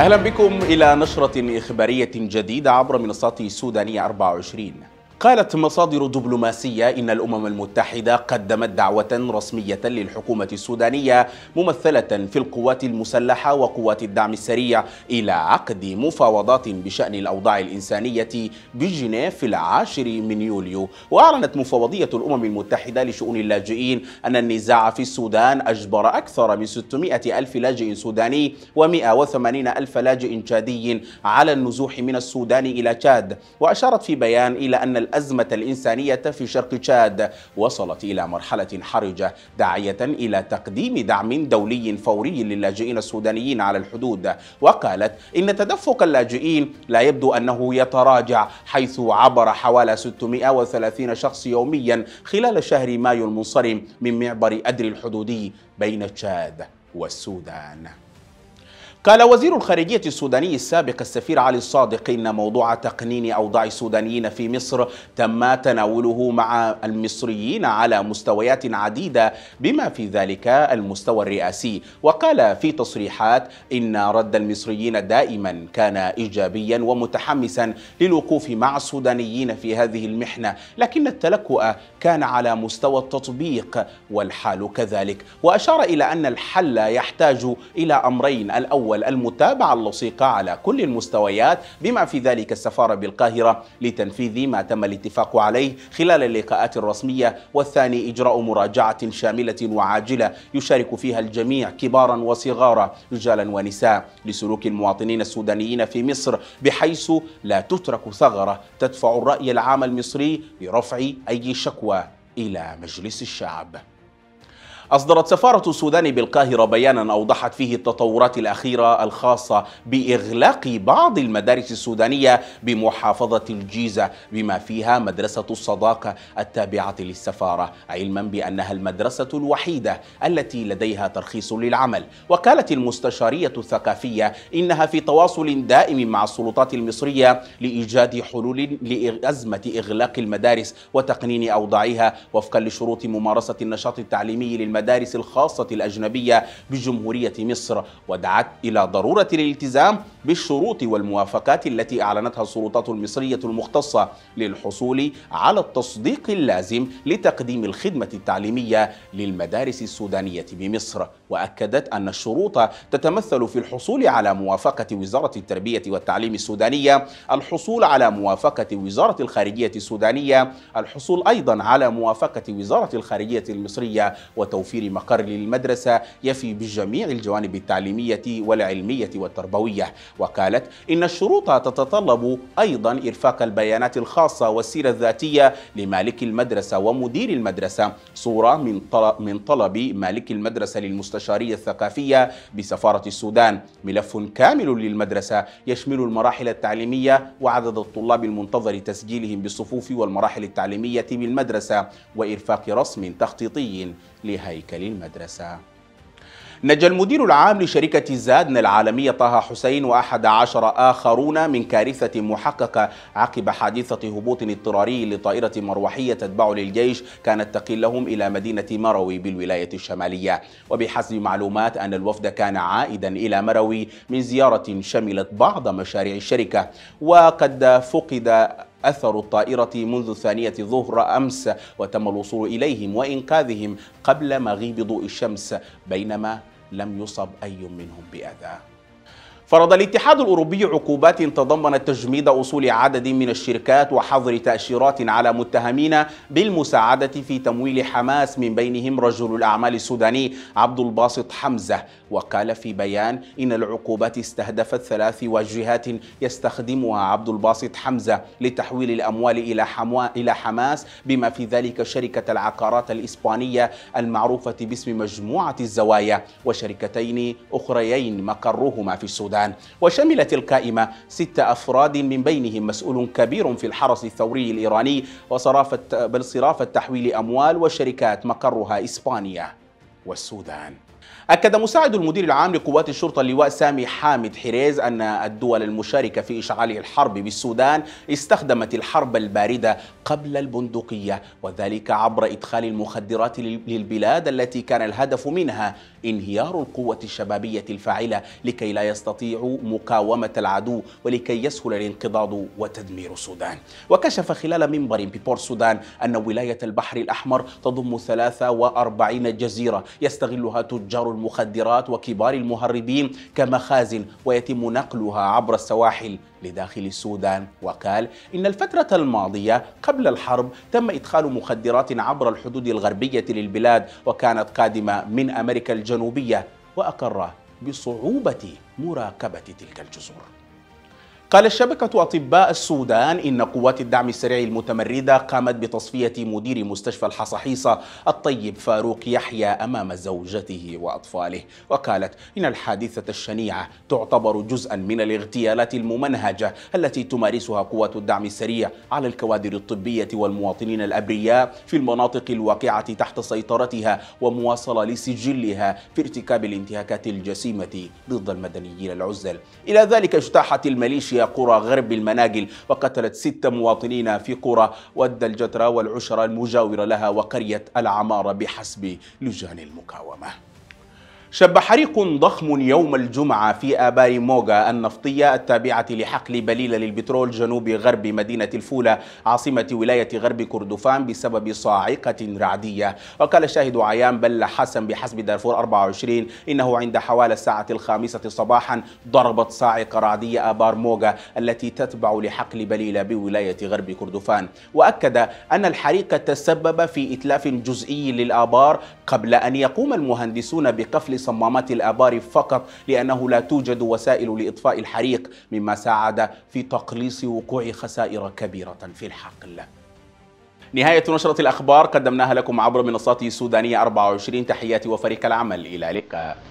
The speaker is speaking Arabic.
أهلا بكم إلى نشرة إخبارية جديدة عبر منصات سودانية 24 قالت مصادر دبلوماسية إن الأمم المتحدة قدمت دعوة رسمية للحكومة السودانية ممثلة في القوات المسلحة وقوات الدعم السريع إلى عقد مفاوضات بشأن الأوضاع الإنسانية بجنيف في العاشر من يوليو وأعلنت مفوضية الأمم المتحدة لشؤون اللاجئين أن النزاع في السودان أجبر أكثر من 600 ألف لاجئ سوداني و180 ألف لاجئ تشادي على النزوح من السودان إلى تشاد وأشارت في بيان إلى أن الأزمة الإنسانية في شرق تشاد وصلت إلى مرحلة حرجة داعية إلى تقديم دعم دولي فوري للاجئين السودانيين على الحدود وقالت إن تدفق اللاجئين لا يبدو أنه يتراجع حيث عبر حوالي 630 شخص يوميا خلال شهر مايو المنصرم من معبر أدري الحدودي بين تشاد والسودان قال وزير الخارجية السوداني السابق السفير علي الصادق إن موضوع تقنين أوضاع السودانيين في مصر تم تناوله مع المصريين على مستويات عديدة بما في ذلك المستوى الرئاسي وقال في تصريحات إن رد المصريين دائما كان إيجابيا ومتحمسا للوقوف مع السودانيين في هذه المحنة لكن التلكؤ كان على مستوى التطبيق والحال كذلك وأشار إلى أن الحل يحتاج إلى أمرين الأول الأول المتابعة اللصيقة على كل المستويات بما في ذلك السفارة بالقاهرة لتنفيذ ما تم الاتفاق عليه خلال اللقاءات الرسمية والثاني إجراء مراجعة شاملة وعاجلة يشارك فيها الجميع كبارا وصغارا رجالا ونساء لسلوك المواطنين السودانيين في مصر بحيث لا تترك ثغرة تدفع الرأي العام المصري لرفع أي شكوى إلى مجلس الشعب أصدرت سفارة السودان بالقاهرة بيانا أوضحت فيه التطورات الأخيرة الخاصة بإغلاق بعض المدارس السودانية بمحافظة الجيزة بما فيها مدرسة الصداقة التابعة للسفارة علما بأنها المدرسة الوحيدة التي لديها ترخيص للعمل وقالت المستشارية الثقافية إنها في تواصل دائم مع السلطات المصرية لإيجاد حلول لأزمة إغلاق المدارس وتقنين أوضاعها وفقا لشروط ممارسة النشاط التعليمي للمدارس المدارس الخاصة الأجنبية بجمهورية مصر ودعت إلى ضرورة الالتزام بالشروط والموافقات التي أعلنتها السلطات المصرية المختصة للحصول على التصديق اللازم لتقديم الخدمة التعليمية للمدارس السودانية بمصر وأكدت أن الشروط تتمثل في الحصول على موافقة وزارة التربية والتعليم السودانية الحصول على موافقة وزارة الخارجية السودانية الحصول أيضا على موافقة وزارة الخارجية المصرية وتوفيق توفير مقر للمدرسة يفي بجميع الجوانب التعليمية والعلمية والتربوية وقالت إن الشروط تتطلب أيضا إرفاق البيانات الخاصة والسيرة الذاتية لمالك المدرسة ومدير المدرسة صورة من طلب, من طلب مالك المدرسة للمستشارية الثقافية بسفارة السودان ملف كامل للمدرسة يشمل المراحل التعليمية وعدد الطلاب المنتظر تسجيلهم بالصفوف والمراحل التعليمية بالمدرسة وإرفاق رسم تخطيطي لهي هيكل المدرسة نجا المدير العام لشركة زادن العالمية طه حسين وأحد عشر آخرون من كارثة محققة عقب حادثة هبوط اضطراري لطائرة مروحية تتبع للجيش كانت تقلهم إلى مدينة مروي بالولاية الشمالية وبحسب معلومات أن الوفد كان عائدا إلى مروي من زيارة شملت بعض مشاريع الشركة وقد فقد أثر الطائرة منذ الثانية ظهر أمس وتم الوصول إليهم وإنقاذهم قبل مغيب ضوء الشمس بينما لم يصب أي منهم بأذى فرض الاتحاد الأوروبي عقوبات تضمنت تجميد أصول عدد من الشركات وحظر تأشيرات على متهمين بالمساعدة في تمويل حماس من بينهم رجل الأعمال السوداني عبد الباسط حمزة وقال في بيان إن العقوبات استهدفت ثلاث وجهات يستخدمها عبد الباسط حمزة لتحويل الأموال إلى, إلى حماس بما في ذلك شركة العقارات الإسبانية المعروفة باسم مجموعة الزوايا وشركتين أخريين مقرهما في السودان الإنسان وشملت القائمة ستة أفراد من بينهم مسؤول كبير في الحرس الثوري الإيراني وصرافة بل صرافة تحويل أموال وشركات مقرها إسبانيا والسودان أكد مساعد المدير العام لقوات الشرطة اللواء سامي حامد حريز أن الدول المشاركة في إشعال الحرب بالسودان استخدمت الحرب الباردة قبل البندقية وذلك عبر إدخال المخدرات للبلاد التي كان الهدف منها انهيار القوة الشبابية الفاعلة لكي لا يستطيع مقاومة العدو ولكي يسهل الانقضاض وتدمير السودان وكشف خلال منبر ببور السودان أن ولاية البحر الأحمر تضم 43 جزيرة يستغلها تجار المخدرات وكبار المهربين كمخازن ويتم نقلها عبر السواحل لداخل السودان وقال إن الفترة الماضية قبل الحرب تم إدخال مخدرات عبر الحدود الغربية للبلاد وكانت قادمة من أمريكا الجنوبية وأقر بصعوبة مراقبة تلك الجسور قال الشبكة أطباء السودان إن قوات الدعم السريع المتمردة قامت بتصفية مدير مستشفى الحصحيصة الطيب فاروق يحيى أمام زوجته وأطفاله وقالت إن الحادثة الشنيعة تعتبر جزءا من الاغتيالات الممنهجة التي تمارسها قوات الدعم السريع على الكوادر الطبية والمواطنين الأبرياء في المناطق الواقعة تحت سيطرتها ومواصلة لسجلها في ارتكاب الانتهاكات الجسيمة ضد المدنيين العزل إلى ذلك اجتاحت الميليشيا قرى غرب المناقل وقتلت ست مواطنين في قرى ود الجترة والعشرة المجاورة لها وقرية العمارة بحسب لجان المقاومة شب حريق ضخم يوم الجمعة في آبار موغا النفطية التابعة لحقل بليلة للبترول جنوب غرب مدينة الفولة عاصمة ولاية غرب كردفان بسبب صاعقة رعدية وقال شاهد عيان بل حسن بحسب دارفور 24 إنه عند حوالي الساعة الخامسة صباحا ضربت صاعقة رعدية آبار موغا التي تتبع لحقل بليلة بولاية غرب كردفان وأكد أن الحريق تسبب في إتلاف جزئي للآبار قبل أن يقوم المهندسون بقفل صمامات الآبار فقط لأنه لا توجد وسائل لإطفاء الحريق مما ساعد في تقليص وقوع خسائر كبيرة في الحقل نهاية نشرة الأخبار قدمناها لكم عبر منصات سودانية 24 تحياتي وفريق العمل إلى اللقاء